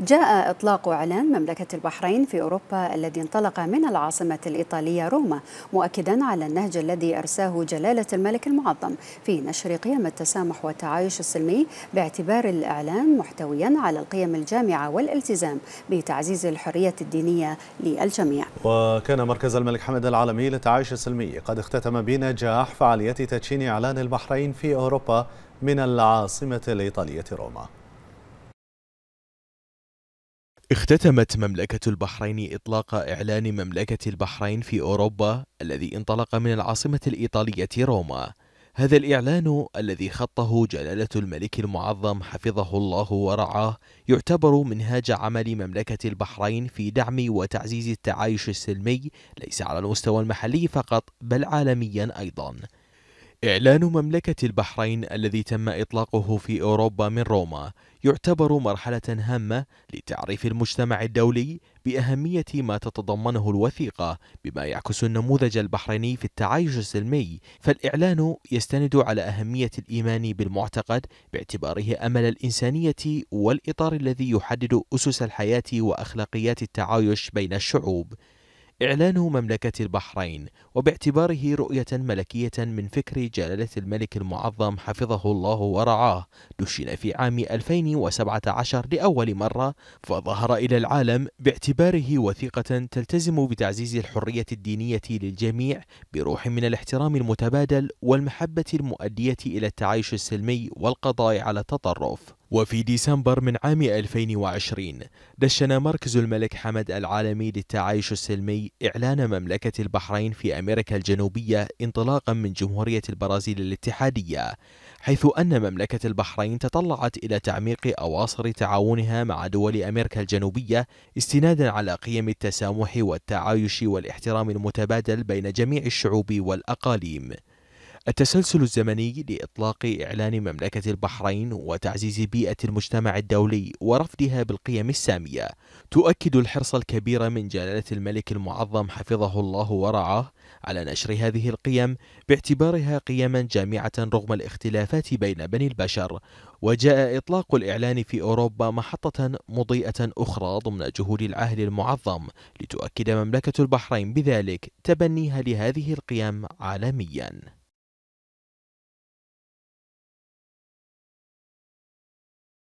جاء إطلاق إعلان مملكة البحرين في أوروبا الذي انطلق من العاصمة الإيطالية روما مؤكدا على النهج الذي أرساه جلالة الملك المعظم في نشر قيم التسامح والتعايش السلمي باعتبار الإعلان محتويا على القيم الجامعة والالتزام بتعزيز الحرية الدينية للجميع وكان مركز الملك حمد العالمي للتعايش السلمي قد اختتم بنجاح فعالية تدشين إعلان البحرين في أوروبا من العاصمة الإيطالية روما اختتمت مملكة البحرين إطلاق إعلان مملكة البحرين في أوروبا الذي انطلق من العاصمة الإيطالية روما هذا الإعلان الذي خطه جلالة الملك المعظم حفظه الله ورعاه يعتبر منهاج عمل مملكة البحرين في دعم وتعزيز التعايش السلمي ليس على المستوى المحلي فقط بل عالميا أيضا إعلان مملكة البحرين الذي تم إطلاقه في أوروبا من روما يعتبر مرحلة هامة لتعريف المجتمع الدولي بأهمية ما تتضمنه الوثيقة بما يعكس النموذج البحريني في التعايش السلمي فالإعلان يستند على أهمية الإيمان بالمعتقد باعتباره أمل الإنسانية والإطار الذي يحدد أسس الحياة وأخلاقيات التعايش بين الشعوب إعلان مملكة البحرين وباعتباره رؤية ملكية من فكر جلالة الملك المعظم حفظه الله ورعاه دشن في عام 2017 لأول مرة فظهر إلى العالم باعتباره وثيقة تلتزم بتعزيز الحرية الدينية للجميع بروح من الاحترام المتبادل والمحبة المؤدية إلى التعايش السلمي والقضاء على التطرف وفي ديسمبر من عام 2020 دشن مركز الملك حمد العالمي للتعايش السلمي إعلان مملكة البحرين في أمريكا الجنوبية انطلاقا من جمهورية البرازيل الاتحادية حيث أن مملكة البحرين تطلعت إلى تعميق أواصر تعاونها مع دول أمريكا الجنوبية استنادا على قيم التسامح والتعايش والاحترام المتبادل بين جميع الشعوب والأقاليم التسلسل الزمني لإطلاق إعلان مملكة البحرين وتعزيز بيئة المجتمع الدولي ورفدها بالقيم السامية تؤكد الحرص الكبير من جلالة الملك المعظم حفظه الله ورعاه على نشر هذه القيم باعتبارها قيما جامعة رغم الاختلافات بين بني البشر وجاء إطلاق الإعلان في أوروبا محطة مضيئة أخرى ضمن جهود العهد المعظم لتؤكد مملكة البحرين بذلك تبنيها لهذه القيم عالمياً